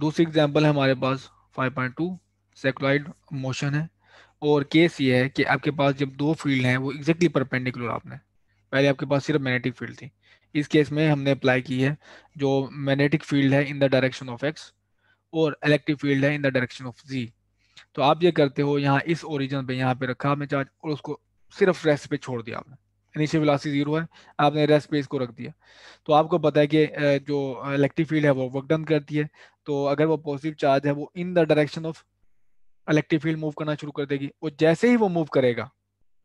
दूसरी एग्जांपल है हमारे पास 5.2 सेक्लाइड मोशन है और केस ये है कि आपके पास जब दो फील्ड हैं वो एग्जैक्टली परपेंडिकुलर आपने पहले आपके पास सिर्फ मैग्नेटिक फील्ड थी इस केस में हमने अप्लाई की है जो मैग्नेटिक फील्ड है in the direction of X और इलेक्ट्रिक फील्ड है in the direction of Z तो आप ये करते हो यहाँ इस ओरिजिन पे यहाँ पे रखा आपने चार्ज और उसको सिर्फ रेस्ट पे छोड़ दिया आपने इनिशियल वेलोसिटी जीरो है आपने रेस्ट पे इसको रख दिया तो आपको पता है कि जो इलेक्ट्रिक फील्ड है वो वर्क डन करती है तो अगर वो पॉजिटिव चार्ज है वो in the direction of electric field move करना शुरू कर देगी और जैसे ही वो मूव करेगा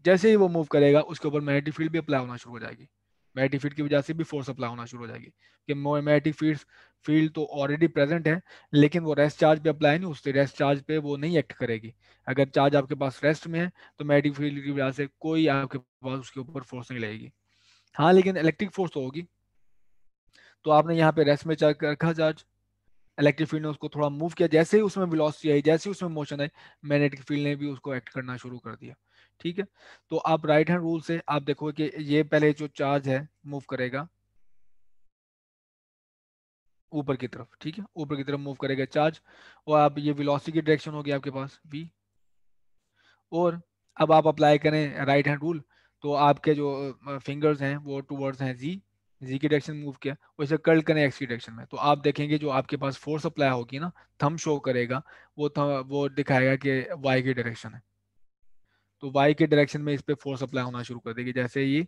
जैसे ही वो मूव करेगा उसके ऊपर मैग्नेटिक फील्ड भी अप्लाई होना शुरू हो जाएगी मैग्नेटिक फील्ड की वजह से भी फोर्स अप्लाई होना शुरू हो जाएगी कि मैग्नेटिक फील्ड फील्ड तो ऑलरेडी प्रेजेंट है लेकिन वो रेस्ट चार्ज पे अप्लाई नहीं उससे रेस्ट चार्ज पे वो नहीं एक्ट करेगी अगर चार्ज आपके पास रेस्ट में है तो मैग्नेटिक फील्ड की वजह से कोई आपके पास उसके ऊपर फोर्स नहीं लगेगी हाँ लेकिन इलेक्ट्रिक फोर्स तो होगी तो आपने यहाँ पे रेस्ट में चार्ज रखा चार्ज इलेक्ट्रिक फील्ड ने उसको थोड़ा मूव किया जैसे ही उसमें वेलोसिटी आई जैसे ही उसमें मोशन आई मैग्नेटिक फील्ड ने भी उसको एक्ट करना शुरू कर दिया ठीक है तो आप राइट हैंड रूल से आप देखोगे कि ये पहले जो चार्ज है मूव करेगा ऊपर की तरफ ठीक है ऊपर की तरफ मूव करेगा चार्ज और आप ये वेलोसिटी की डायरेक्शन होगी आपके पास वी और अब आप अप्लाई करें राइट हैंड रूल तो आपके जो फिंगर्स हैं वो टूवर्ड्स हैं जी जी की डायरेक्शन मूव किया वैसे कर्ल करें एक्स की डायरेक्शन में तो आप देखेंगे जो आपके पास फोर्स अप्लाई होगी ना थम शो करेगा वो थम वो दिखाएगा कि वाई की डायरेक्शन है तो वाई के डायरेक्शन में इस पर फोर्स अप्लाई होना शुरू कर देगी जैसे ये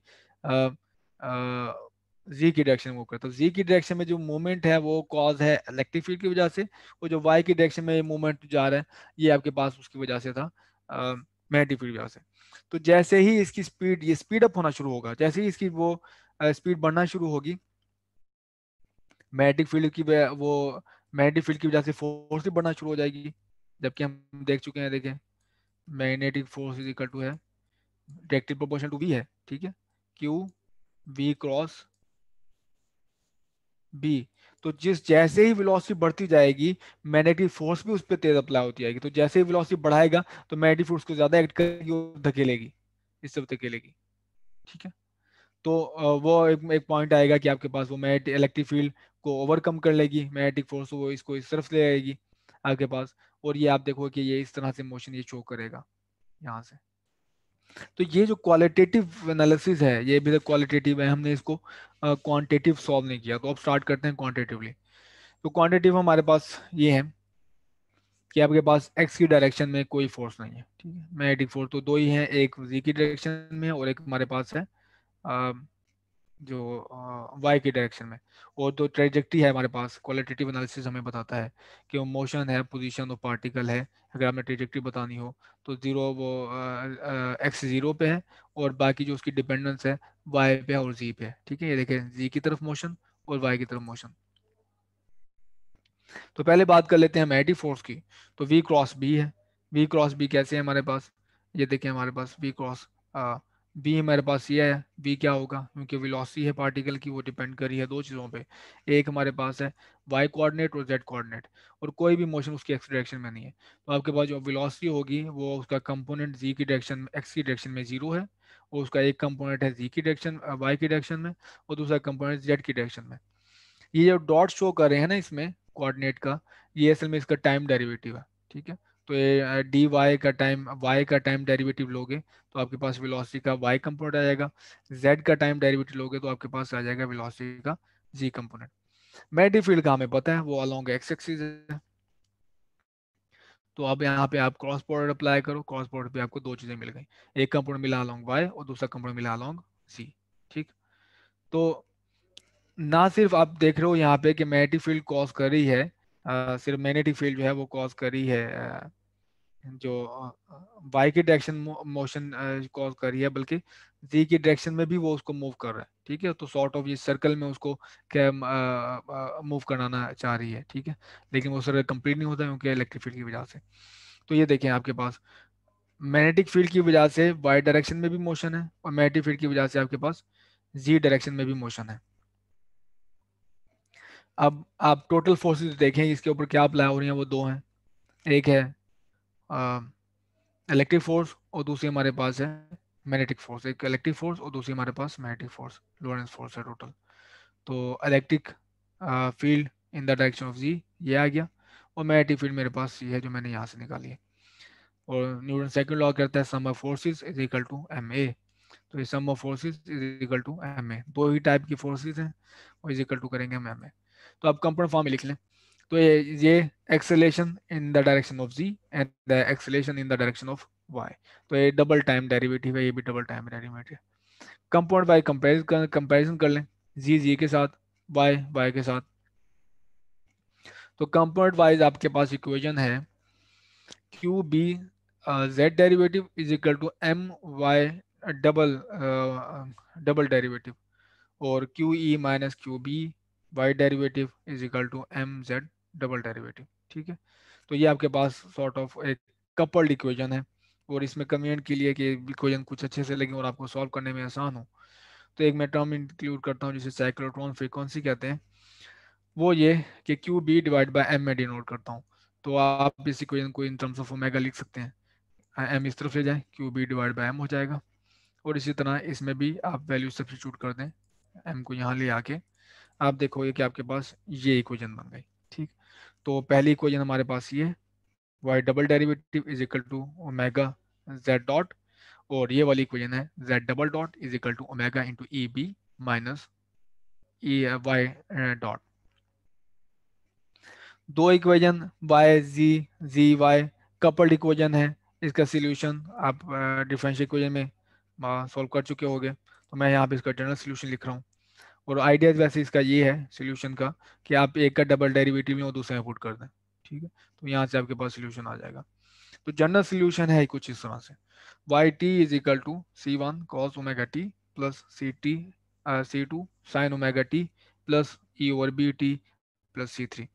जी की डायरेक्शन मूव करता है जी की डायरेक्शन में जो मूवमेंट है वो कॉज है इलेक्ट्रिक फील्ड की वजह से और जो वाई की डायरेक्शन में मूवमेंट जा रहा है ये आपके पास उसकी वजह से था मैग्नेटिक फील्ड की वजह से तो जैसे ही इसकी स्पीड ये स्पीड अप होना शुरू होगा जैसे ही इसकी वो स्पीड बढ़ना शुरू होगी मैग्नेटिक फील्ड की वो मैग्नेटिक फील्ड की वजह से फोर्स भी बढ़ना शुरू हो जाएगी जबकि हम देख चुके हैं देखें magnetic force is equal to है डायरेक्टिव प्रोपोर्शनल टू वी है ठीक है क्यू वी क्रॉस बी तो जिस जैसे ही वेलोसिटी बढ़ती जाएगी मैग्नेटिक फोर्स भी उस पर तेज अप्लाई होती जाएगी तो जैसे ही वेलोसिटी बढ़ाएगा तो मैग्नेटिक फोर्स को ज्यादा एक्ट करेगी और धकेलेगी इस सब धकेलेगी ठीक है तो वो एक, एक पॉइंट आएगा कि आपके पास वो मैग्नेटिक इलेक्ट्रिक फील्ड को ओवरकम कर लेगी मैग्नेटिक फोर्स वो इसको इस तरफ ले आएगी आपके पास और ये आप देखो कि ये इस तरह से मोशन ये शो करेगा यहाँ से तो ये जो क्वालिटेटिव एनालिसिस है ये भी क्वालिटेटिव तो है हमने इसको uh, सॉल्व नहीं किया तो अब स्टार्ट करते हैं क्वान्टिटिवली तो क्वान्टिटिव हमारे पास ये है कि आपके पास एक्स की डायरेक्शन में कोई फोर्स नहीं है ठीक है मैग्नेटिक फोर्स तो दो ही हैं एक जी की डायरेक्शन में और एक हमारे पास है जो वाई के डायरेक्शन में और जो ट्रेजेक्ट्री है हमारे पास क्वालिटेटिव एनालिसिस हमें बताता है कि वो मोशन है पोजीशन और पार्टिकल है अगर हमें ट्रेजेक्ट्री बतानी हो तो ज़ीरो वो एक्स ज़ीरो पे है और बाकी जो उसकी डिपेंडेंस है वाई पे है और जी पे है ठीक है ये देखें जी की तरफ मोशन और वाई की तरफ मोशन तो पहले बात कर लेते हैं मैटी फोर्स की तो वी क्रॉस बी है वी क्रॉस बी कैसे है हमारे पास ये देखें हमारे पास वी क्रॉस बी हमारे पास ये है बी क्या होगा क्योंकि विलोसी है पार्टिकल की वो डिपेंड करी है दो चीज़ों पे एक हमारे पास है वाई कोऑर्डिनेट और जेड कोऑर्डिनेट और कोई भी मोशन उसकी एक्स डायरेक्शन में नहीं है तो आपके पास जो विलोसी होगी वो उसका कंपोनेंट जी की डायरेक्शन एक्स की डायरेक्शन में जीरो है और उसका एक कम्पोनेंट है जी की डायरेक्शन वाई की डायरेक्शन में और दूसरा कम्पोनेंट जेड की डायरेक्शन में ये जो डॉट शो कर रहे हैं ना इसमें कोऑर्डिनेट का ये असल में इसका टाइम डेरिवेटिव है ठीक है तो डी वाई का टाइम वाई का टाइम डेरिवेटिव लोगे तो आपके पास वेलोसिटी का वाई कंपोनेंट आ जाएगा जेड का टाइम डेरिवेटिव लोगे तो आपके पास आ जाएगा वेलोसिटी का जी कंपोनेंट मैग्नेटिक फील्ड का हमें पता है वो अलॉन्ग एक्स एक्सिस है तो अब यहाँ पे आप क्रॉस बॉर्डर अप्लाई करो क्रॉस बॉर्डर पे आपको दो चीजें मिल गई एक कंपोनेंट मिला अलोंग वाई और दूसरा कंपोनेंट मिला अलोंग सी ठीक तो ना सिर्फ आप देख रहे हो यहाँ पे कि मैग्नेटिक फील्ड कॉज कर रही है सिर्फ मैग्नेटिक फील्ड जो है वो कॉज करी है जो वाई की डायरेक्शन मोशन कॉज करी है बल्कि जी की डायरेक्शन में भी वो उसको मूव कर रहा है ठीक है तो सॉर्ट ऑफ ये सर्कल में उसको क्या मूव कराना चाह रही है ठीक है लेकिन वो सर्कल कंप्लीट नहीं होता क्योंकि इलेक्ट्रिक फील्ड की वजह से तो ये देखें आपके पास मैग्नेटिक फील्ड की वजह से वाई डायरेक्शन में भी मोशन है और मैग्नेटिक फील्ड की वजह से आपके पास जी डायरेक्शन में भी मोशन है अब आप टोटल फोर्सेस देखें इसके ऊपर क्या अप्लाई हो रही हैं वो दो हैं एक है इलेक्ट्रिक फोर्स और दूसरी हमारे पास है मैग्नेटिक फोर्स एक इलेक्ट्रिक फोर्स और दूसरी हमारे पास मैग्नेटिक फोर्स लोरेंस फोर्स है टोटल तो electric field in the direction of Z ये आ गया और मैग्नेटिक फील्ड मेरे पास ये है जो मैंने यहाँ से निकाली है और न्यूटन सेकंड लॉ कहता है sum of forces is equal to M A तो ये sum of forces is equal to M A दो ही टाइप की फोर्सेस हैं और इज इक्वल टू करेंगे हम एम ए तो आप कंपाउंड फॉर्म में लिख लें तो ये ये acceleration in the direction of Z and the acceleration in the direction of Y तो ये डबल टाइम डेरिवेटिव है ये भी डबल टाइम डेरिवेटिव है कंपाउंड बाय कंपेरिजन कंपेरिजन कर लें जी जी के साथ वाई वाई के साथ तो कंपाउंड वाइज आपके पास इक्वेशन है Q B Z derivative is equal to M Y double double derivative और Q E minus Q B Y derivative is equal to M Z double derivative ठीक है तो ये आपके पास सॉर्ट ऑफ एक कपल्ड इक्वेशन है और इसमें कमेंट के लिए कि इक्वेशन कुछ अच्छे से लगे और आपको सॉल्व करने में आसान हो तो एक मैं टर्म इंक्लूड करता हूँ जिसे साइक्लोट्रॉन फ्रिक्वेंसी कहते हैं वो ये कि Q B divide by M में डिनोट करता हूँ तो आप इस इक्वेशन को इन टर्म्स ऑफ ओमेगा लिख सकते हैं एम इस तरफ ले जाए Q B divide by M हो जाएगा और इसी तरह इसमें भी आप वैल्यू सब्सिट्यूट कर दें एम को यहाँ ले आके आप देखोगे कि आपके पास ये इक्वेजन बन गई ठीक तो पहली इक्वेजन हमारे पास ये Y double derivative is equal to omega Z dot और ये वाली इक्वेजन है Z double dot is equal to omega into E B minus E Y dot दो equation Y Z Z Y coupled equation है इसका solution आप differential uh, equation में solve uh, कर चुके होंगे तो मैं यहाँ पे इसका जनरल सोल्यूशन लिख रहा हूँ और आइडिया वैसे इसका ये है सोल्यूशन का कि आप एक का डबल डेरिवेटिव लें और दूसरे में पुट कर दें ठीक है तो यहाँ से आपके पास सोल्यूशन आ जाएगा तो जनरल सोल्यूशन है कुछ इस तरह से Y T is equal to C one cos omega T plus C T C two sine omega T plus E over B T plus C three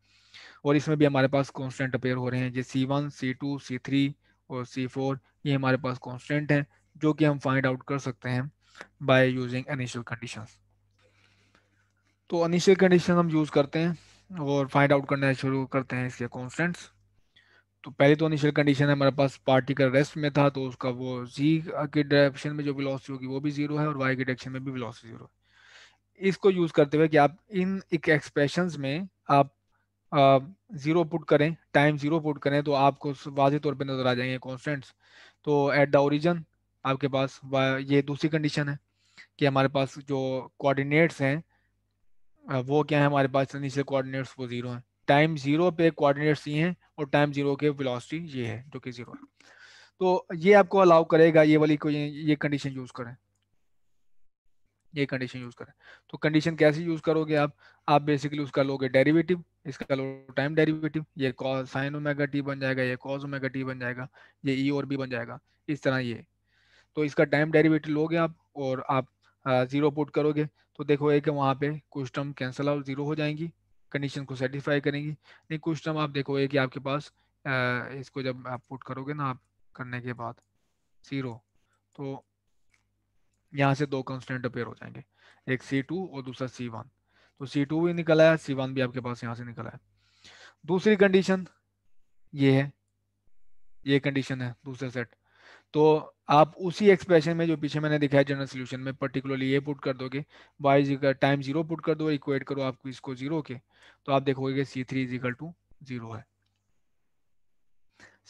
और इसमें भी हमारे पास कॉन्स्टेंट अपेयर हो रहे हैं ये C one C two C three और C four ये हमारे पास कॉन्स्टेंट है जो कि हम फाइंड आउट कर सकते हैं बाय यूजिंग इनिशियल कंडीशंस तो अनिशियल कंडीशन हम यूज़ करते हैं और फाइंड आउट करना शुरू करते हैं इसके कॉन्स्टेंट्स तो पहले तो अनिशियल कंडीशन है हमारे पास पार्टिकल रेस्ट में था तो उसका वो जी के डायरेक्शन में जो वेलोसिटी होगी वो भी जीरो है और वाई के डायरेक्शन में भी वेलोसिटी जीरो है इसको यूज़ करते हुए कि आप इन एक एक्सप्रेशन में आप ज़ीरो पुट करें टाइम ज़ीरो पुट करें तो आपको वाजे तौर पर नज़र आ जाएंगे कॉन्स्टेंट्स तो एट द ओरिजन आपके पास ये दूसरी कंडीशन है कि हमारे पास जो कोऑर्डिनेट्स हैं वो क्या है हमारे पास नीचे कोऑर्डिनेट्स वो जीरो हैं टाइम जीरो पे कोऑर्डिनेट्स ये हैं और टाइम जीरो के वेलोसिटी ये है जो कि जीरो है तो ये आपको अलाउ करेगा ये वाली कोई ये कंडीशन यूज करें ये कंडीशन यूज करें तो कंडीशन कैसे यूज करोगे आप आप बेसिकली उसका लोगे डेरिवेटिव इसका लो टाइम डेरिवेटिव ये साइन ओमेगा टी बन जाएगा ये कॉज ओमेगा टी बन जाएगा ये ई e और बी बन जाएगा इस तरह ये तो इसका टाइम डेरिवेटिव लोगे आप और आप ज़ीरो पुट करोगे तो देखोगे एक वहाँ पे कुछ टर्म कैंसिल आउट ज़ीरो हो जाएंगी कंडीशन को सेटिस्फाई करेंगी नहीं कुछ टर्म आप देखोगे एक आपके पास आ, इसको जब आप पुट करोगे ना आप करने के बाद ज़ीरो तो यहाँ से दो कंस्टेंट अपेयर हो जाएंगे एक सी टू और दूसरा सी वन तो सी टू भी निकल आया सी वन भी आपके पास यहाँ से निकल आया दूसरी कंडीशन ये है ये कंडीशन है दूसरा सेट तो आप उसी एक्सप्रेशन में जो पीछे मैंने दिखाया जनरल सोल्यूशन में पर्टिकुलरली ये पुट कर दोगे वाई जी का टाइम जीरो पुट कर दो इक्वेट करो आपको इसको जीरो के तो आप देखोगे कि C three is equal to zero है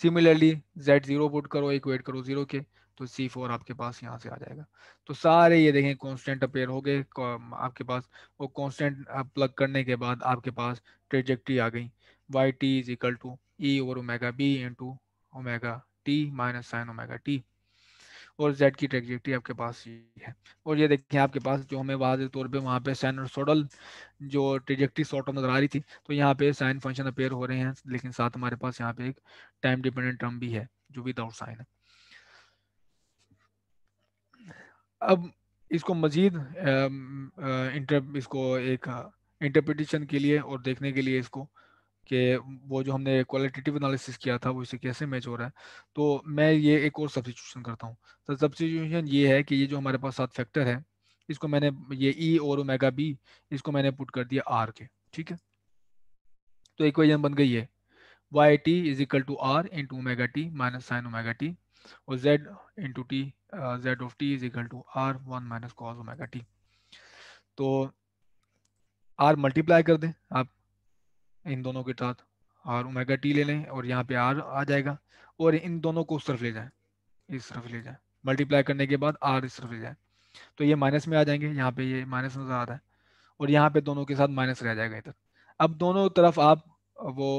सिमिलरली जेड जीरो पुट करो इक्वेट करो जीरो के तो सी फोर आपके पास यहाँ से आ जाएगा तो सारे ये देखें कॉन्स्टेंट अपेयर हो गए आपके पास वो कॉन्स्टेंट प्लग करने के बाद आपके पास ट्रेजेक्ट्री आ गई Y T is equal to E over omega B into omega T minus sine omega T और जेड की ट्रेजेक्ट्री आपके पास ये है और ये देखिए आपके पास जो हमें वाज तौर पे वहाँ पे साइन और सोडल जो ट्रेजेक्ट्री शॉर्ट नजर आ रही थी तो यहाँ पे साइन फंक्शन अपेयर हो रहे हैं लेकिन साथ हमारे पास यहाँ पे एक टाइम डिपेंडेंट टर्म भी है जो विदाउट साइन है अब इसको मजीद इंटर इसको एक इंटरप्रिटेशन के लिए और देखने के लिए इसको कि वो जो हमने क्वालिटेटिव एनालिसिस किया था वो इसे कैसे मैच हो रहा है तो मैं ये एक और सब्सिट्यूशन करता हूँ तो सब्सिट्यूशन ये है कि ये जो हमारे पास सात फैक्टर है इसको मैंने ये ई e और ओमेगा बी इसको मैंने पुट कर दिया आर के ठीक है तो इक्वेजन बन गई है Y T is equal to R into omega T minus sine omega T और Z into T Z of T is equal to R one minus cos omega T तो R multiply कर दें आप इन दोनों के साथ are omega T ले लें और यहाँ पे आर आ जाएगा और इन दोनों को उस तरफ ले जाए इस तरफ ले जाए मल्टीप्लाई करने के बाद आर इस तरफ ले जाए तो ये माइनस में आ जाएंगे यहाँ पे ये माइनस नज़र आ रहा है और यहाँ पे दोनों के साथ माइनस रह जाएगा इधर अब दोनों तरफ आप वो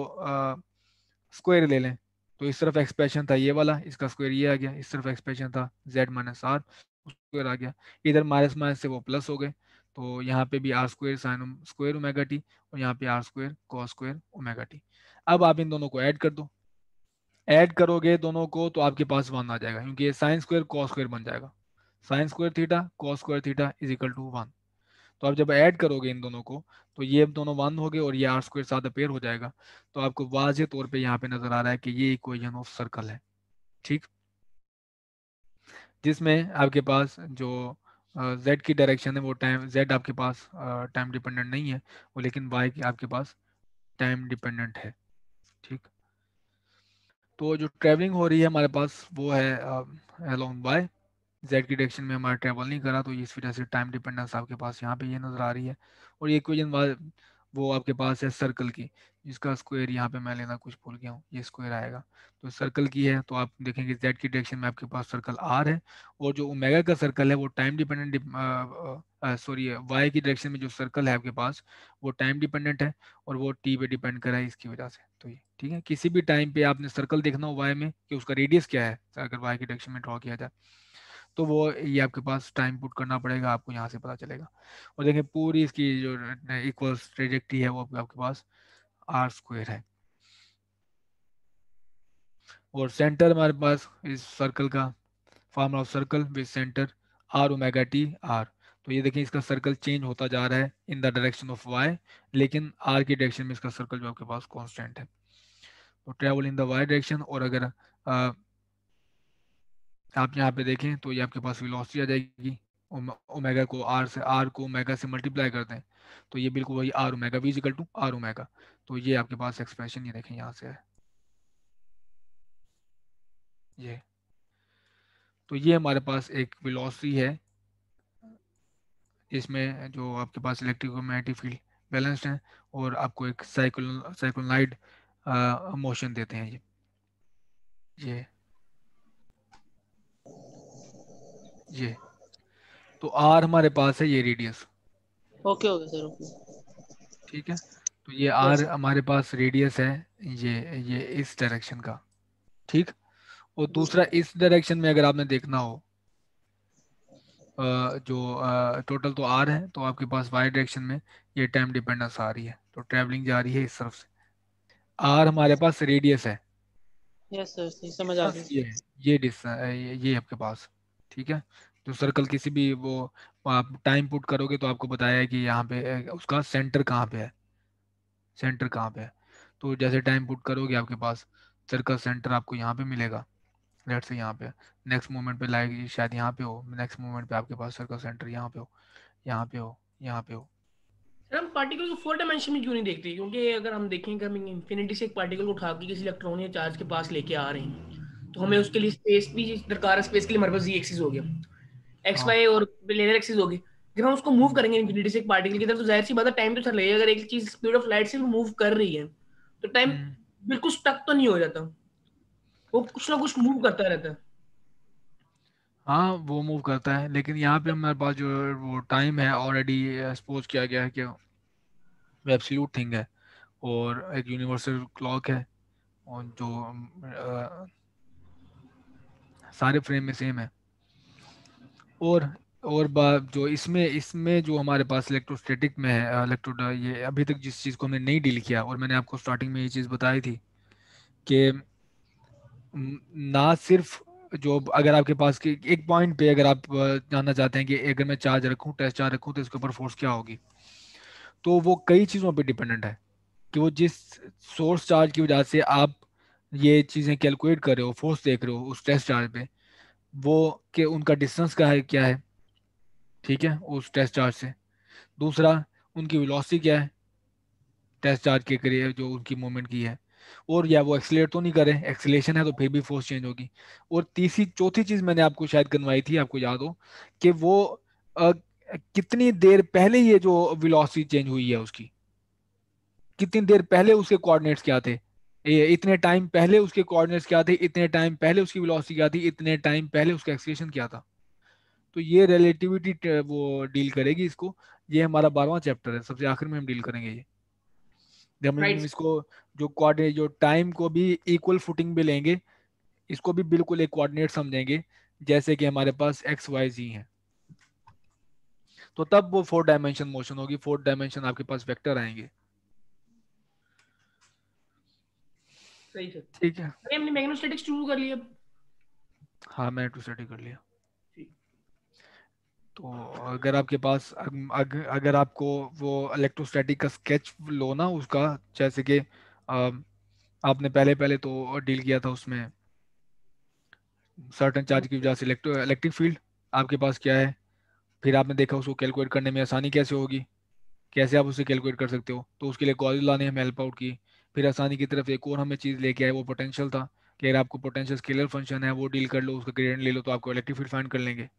स्क्वायर ले लें तो इस तरफ एक्सप्रेशन था ये वाला इसका स्क्वायर ये आ गया इस तरफ एक्सप्रेशन था जेड माइनस आर स्क्वायर आ गया इधर माइनस माइनस से वो प्लस हो गए तो यहाँ पे भी R square sine square omega T और यहाँ पे R square cos square omega T अब आप इन दोनों को ऐड कर दो ऐड करोगे दोनों को तो आपके पास वन आ जाएगा क्योंकि ये साइन स्क्वायर कॉ स्क्वायर बन जाएगा sine square theta cos square theta is equal to one तो आप जब ऐड करोगे इन दोनों को तो ये दोनों वन हो गए और ये आर स्क्वायर साथ अपेयर हो जाएगा तो आपको वाज तौर पर यहाँ पे नजर आ रहा है कि ये इक्वेशन ऑफ सर्कल है ठीक जिसमें आपके पास जो जेड की डायरेक्शन है वो टाइम जेड आपके पास टाइम डिपेंडेंट नहीं है वो लेकिन वाई की आपके पास टाइम डिपेंडेंट है ठीक तो जो ट्रैवलिंग हो रही है हमारे पास वो है अलोंग वाई जेड की डायरेक्शन में हमारा ट्रैवल नहीं करा तो इस वजह से टाइम डिपेंडेंस आपके पास यहाँ पे ये यह नज़र आ रही है और ये इक्वेजन वो आपके पास है सर्कल की जिसका स्क्वायर यहाँ पे मैं लेना कुछ भूल गया हूँ ये स्क्वायर आएगा तो सर्कल की है तो आप देखेंगे जेड की डायरेक्शन में आपके पास सर्कल आर है और जो ओमेगा का सर्कल है वो टाइम डिपेंडेंट सॉरी वाई की डायरेक्शन में जो सर्कल है आपके पास वो टाइम डिपेंडेंट है और वो टी पे डिपेंड करा है इसकी वजह से तो ये ठीक है किसी भी टाइम पे आपने सर्कल देखना हो वाई में कि उसका रेडियस क्या है अगर वाई की डायरेक्शन में ड्रॉ किया जाए तो वो ये आपके पास टाइम पुट करना पड़ेगा आपको यहाँ से पता चलेगा और देखिए पूरी इसकी जो इक्वल ट्रेजेक्टी है वो आपके, पास आर स्क्वेयर है और सेंटर हमारे पास इस सर्कल का formula of circle with centre R omega T R तो ये देखिए इसका सर्कल चेंज होता जा रहा है in the direction of Y लेकिन आर की डायरेक्शन में इसका सर्कल जो आपके पास कॉन्स्टेंट है तो travel in the Y direction और अगर आप यहाँ पे देखें तो ये आपके पास वेलोसिटी आ जाएगी ओमेगा को आर से आर को ओमेगा से मल्टीप्लाई करते हैं तो ये बिल्कुल वही R omega V to R omega तो ये आपके पास एक्सप्रेशन ये देखें यहाँ से है ये तो ये हमारे पास एक वेलोसिटी है इसमें जो आपके पास मैग्नेटिक फील्ड बैलेंस्ड है और आपको एक साइकिल साइक्लोनाइड मोशन देते हैं ये ये ये तो आर हमारे पास है ये रेडियस ओके ओके सर ठीक है तो ये आर हमारे पास रेडियस है ये ये इस डायरेक्शन का ठीक और दूसरा इस डायरेक्शन में अगर आपने देखना हो जो टोटल तो आर है तो आपके पास वाई डायरेक्शन में ये टाइम डिपेंडेंस आ रही है तो ट्रेवलिंग जा रही है इस तरफ से आर हमारे पास रेडियस है यस सर समझ आ ये ये, ये, ये आपके पास ठीक है तो सर्कल किसी भी वो आप टाइम पुट करोगे तो आपको बताया कि यहाँ पे उसका सेंटर कहाँ पे है सेंटर कहाँ पे है तो जैसे टाइम पुट करोगे आपके पास सर्कल सेंटर आपको यहाँ पे मिलेगा लेट से यहाँ पे नेक्स्ट मोमेंट पे लाएगी शायद यहाँ पे हो नेक्स्ट मोमेंट पे आपके पास सर्कल सेंटर यहाँ पे हो यहाँ पे हो यहाँ पे हो हम पार्टिकल को फोर डायमेंशन में क्यों नहीं देखते क्योंकि अगर हम देखें कि हम इन्फिनिटी से एक पार्टिकल को उठा के किसी इलेक्ट्रॉन या चार्ज के पास लेके आ रहे हैं तो हमें उसके लिए स्पेस भी दरकार है स्पेस के लिए हमारे पास जी एक्सिस हो गया एक्स वाई हाँ। और लेनर एक्सिस हो गए जब हम उसको मूव करेंगे इन्फिनिटी से एक पार्टिकल की तरफ तो जाहिर सी बात है टाइम तो सर लगेगा अगर एक चीज स्पीड ऑफ लाइट से मूव कर रही है तो टाइम हम्म। बिल्कुल स्टक तो नहीं हो जाता वो कुछ ना कुछ मूव करता रहता है हाँ वो मूव करता है लेकिन यहाँ पे हमारे पास जो वो टाइम है ऑलरेडी सपोज uh, किया गया है कि एब्सोल्यूट थिंग है और एक यूनिवर्सल क्लॉक है और जो uh, सारे फ्रेम में सेम है और और जो इसमें इसमें जो हमारे पास इलेक्ट्रोस्टेटिक में है इलेक्ट्रो ये अभी तक जिस चीज़ को हमने नहीं डील किया और मैंने आपको स्टार्टिंग में ये चीज़ बताई थी कि ना सिर्फ जो अगर आपके पास की एक पॉइंट पे अगर आप जानना चाहते हैं कि अगर मैं चार्ज रखूँ टेस्ट चार्ज रखूँ तो इसके ऊपर फोर्स क्या होगी तो वो कई चीज़ों पर डिपेंडेंट है कि वो जिस सोर्स चार्ज की वजह से आप ये चीज़ें कैलकुलेट कर रहे हो फोर्स देख रहे हो उस टेस्ट चार्ज पे वो कि उनका डिस्टेंस का है क्या है ठीक है उस टेस्ट चार्ज से दूसरा उनकी वेलोसिटी क्या है टेस्ट चार्ज के करिए जो उनकी मूवमेंट की है और या वो एक्सलेट तो नहीं करें एक्सलेशन है तो फिर भी फोर्स चेंज होगी और तीसरी चौथी चीज़ मैंने आपको शायद गनवाई थी आपको याद हो कि वो आ, कितनी देर पहले ये जो वेलोसिटी चेंज हुई है उसकी कितनी देर पहले उसके कोऑर्डिनेट्स क्या थे इतने टाइम पहले उसके कोऑर्डिनेट्स क्या थे इतने टाइम पहले उसकी वेलोसिटी क्या थी इतने टाइम पहले उसका एक्सीलेशन क्या था तो ये रिलेटिविटी वो डील करेगी इसको ये हमारा बारहवां चैप्टर है सबसे आखिर में हम डील करेंगे ये हम right. इसको जो कोऑर्डिनेट जो टाइम को भी इक्वल फुटिंग में लेंगे इसको भी बिल्कुल एक कोऑर्डिनेट समझेंगे जैसे कि हमारे पास एक्स वाई जी है तो तब वो फोर डायमेंशन मोशन होगी फोर डायमेंशन आपके पास वेक्टर आएंगे ठीक है अरे हमने हाँ, कर लिया हाँ कर लिया तो अगर आपके पास अग, अग, अगर आपको वो इलेक्ट्रोस्टैटिक का स्केच लो ना उसका जैसे कि आपने पहले पहले तो डील किया था उसमें सर्टन चार्ज की वजह से इलेक्ट्रिक फील्ड आपके पास क्या है फिर आपने देखा उसको कैलकुलेट करने में आसानी कैसे होगी कैसे आप उसे कैलकुलेट कर सकते हो तो उसके लिए कॉलेज लाने हमें हेल्प आउट की फिर आसानी की तरफ एक और हमें चीज़ लेके आए वो पोटेंशियल था कि अगर आपको पोटेंशियल स्केलर फंक्शन है वो डील कर लो उसका ग्रेडियंट ले लो तो आपको इलेक्ट्रिक फील्ड फाइंड कर लेंगे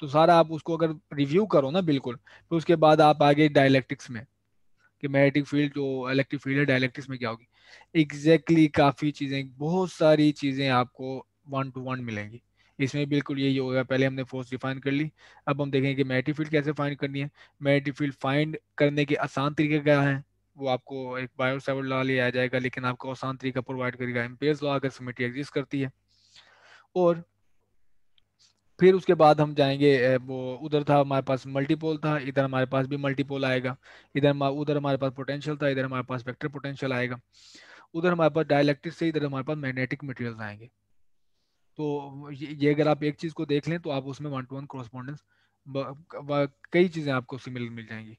तो सारा आप उसको अगर रिव्यू करो ना बिल्कुल फिर तो उसके बाद आप आगे डायलैक्टिक्स में कि मैग्नेटिक फील्ड जो इलेक्ट्रिक फील्ड है डायलेक्ट्रिक्स में क्या होगी एग्जैक्टली exactly काफ़ी चीज़ें बहुत सारी चीज़ें आपको वन टू वन मिलेंगी इसमें बिल्कुल यही होगा पहले हमने फोर्स डिफाइन कर ली अब हम देखेंगे कि मैग्नेटिक फील्ड कैसे फाइंड करनी है मैग्नेटिक फील्ड फाइंड करने के आसान तरीके क्या हैं वो आपको एक बायोसाइवर लॉ ले आ जाएगा लेकिन आपको आसान तरीका प्रोवाइड करेगा एम्पेयर लॉ अगर समिति एग्जिस्ट करती है और फिर उसके बाद हम जाएंगे वो उधर था हमारे पास मल्टीपोल था इधर हमारे पास भी मल्टीपोल आएगा इधर उधर हमारे पास पोटेंशियल था इधर हमारे पास वेक्टर पोटेंशियल आएगा उधर हमारे पास डायलैक्ट्रिक से इधर हमारे पास मैग्नेटिक मटेरियल आएंगे तो ये अगर आप एक चीज़ को देख लें तो आप उसमें वन टू वन क्रॉसपॉन्डेंस कई चीज़ें आपको सिमिलर मिल जाएंगी